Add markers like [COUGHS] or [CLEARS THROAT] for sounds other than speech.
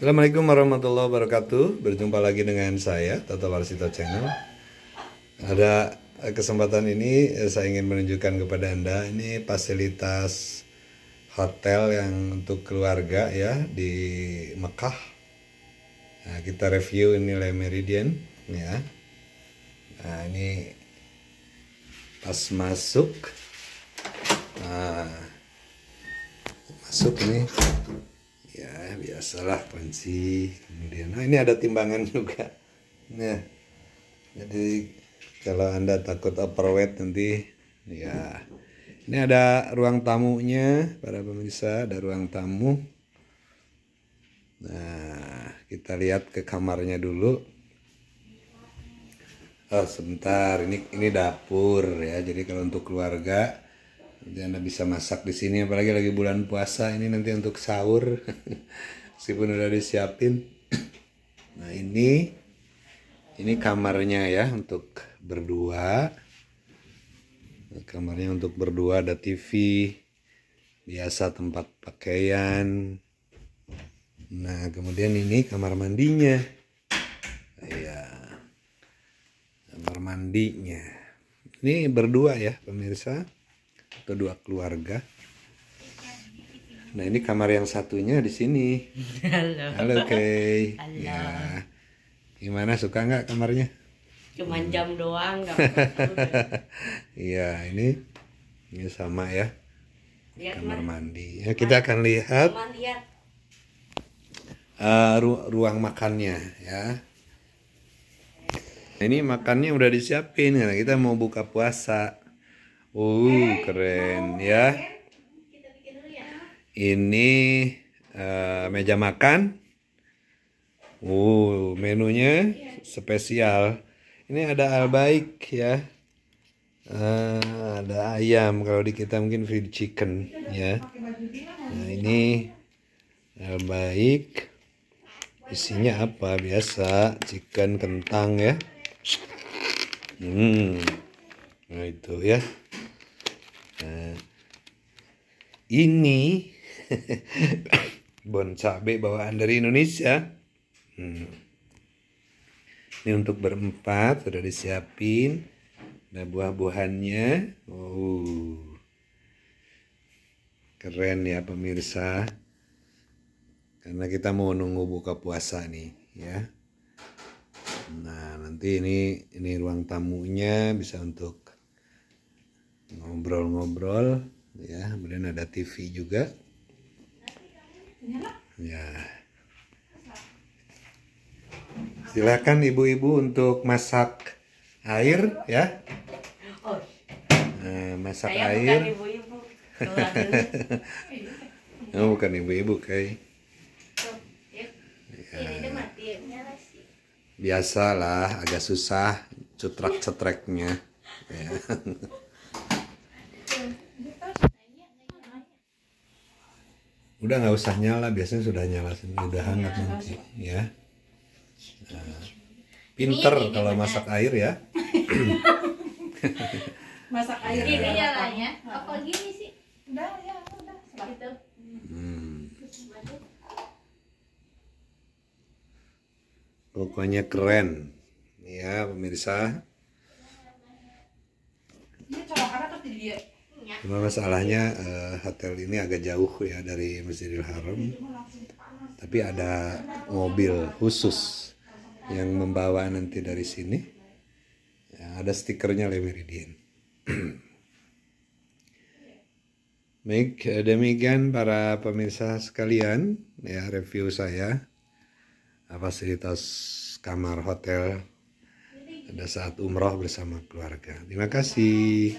Assalamualaikum warahmatullahi wabarakatuh. Berjumpa lagi dengan saya Tata Warsito Channel. Ada eh, kesempatan ini eh, saya ingin menunjukkan kepada Anda ini fasilitas hotel yang untuk keluarga ya di Mekah. Nah, kita review ini oleh Meridian ya. Nah, ini pas masuk. Nah, masuk nih ya biasalah panci kemudian nah ini ada timbangan juga nah jadi kalau anda takut overweight nanti ya ini ada ruang tamunya para pemirsa ada ruang tamu nah kita lihat ke kamarnya dulu oh sebentar ini ini dapur ya jadi kalau untuk keluarga jadi anda bisa masak di sini apalagi lagi bulan puasa ini nanti untuk sahur [LAUGHS] meskipun udah disiapin [CLEARS THROAT] nah ini ini kamarnya ya untuk berdua kamarnya untuk berdua ada TV biasa tempat pakaian nah kemudian ini kamar mandinya ya kamar mandinya ini berdua ya pemirsa atau dua keluarga. Nah ini kamar yang satunya di sini. Halo. Halo Kay. Halo. Ya. Gimana suka nggak kamarnya? Cuman hmm. jam doang. [LAUGHS] Iya ini ini sama ya. Lihat kamar man. mandi. Ya, kita akan lihat. Uh, ru ruang makannya ya. ini makannya udah disiapin karena ya. kita mau buka puasa. Uh, keren ya. ya. Ini uh, meja makan. Uh, menunya iya. spesial. Ini ada albaik ya. Uh, ada ayam kalau di kita mungkin fried chicken ya. Nah, ini albaik. Isinya apa? Biasa chicken kentang ya. Hmm. Nah, itu ya. ini [COUGHS] bon cabe bawaan dari Indonesia hmm. ini untuk berempat sudah disiapin ada buah-buahannya oh keren ya pemirsa karena kita mau nunggu buka puasa nih ya nah nanti ini ini ruang tamunya bisa untuk ngobrol-ngobrol ya kemudian ada TV juga ya silakan ibu-ibu untuk masak air ya nah, masak Saya air bukan ibu-ibu [LAUGHS] oh, bukan ibu-ibu kayak iya. ya. Iya, biasalah agak susah cetrek cetreknya [LAUGHS] ya udah nggak usah nyala biasanya sudah nyala sudah iya, hangat ya, nanti ya nah, pinter ini, ini kalau bener. masak kan. air ya masak [LAUGHS] air ya. ini nyalanya ya. apa gini sih udah ya udah gitu hmm. pokoknya keren ya pemirsa ini colok terus dilihat Iya. Cuma masalahnya uh, hotel ini agak jauh ya dari Masjidil Haram. Tapi ada mobil khusus yang membawa nanti dari sini. Ya, ada stikernya Le Meridian. Baik, [CLEARS THROAT] eh, demikian para pemirsa sekalian ya review saya fasilitas kamar hotel pada saat umroh bersama keluarga. Terima kasih.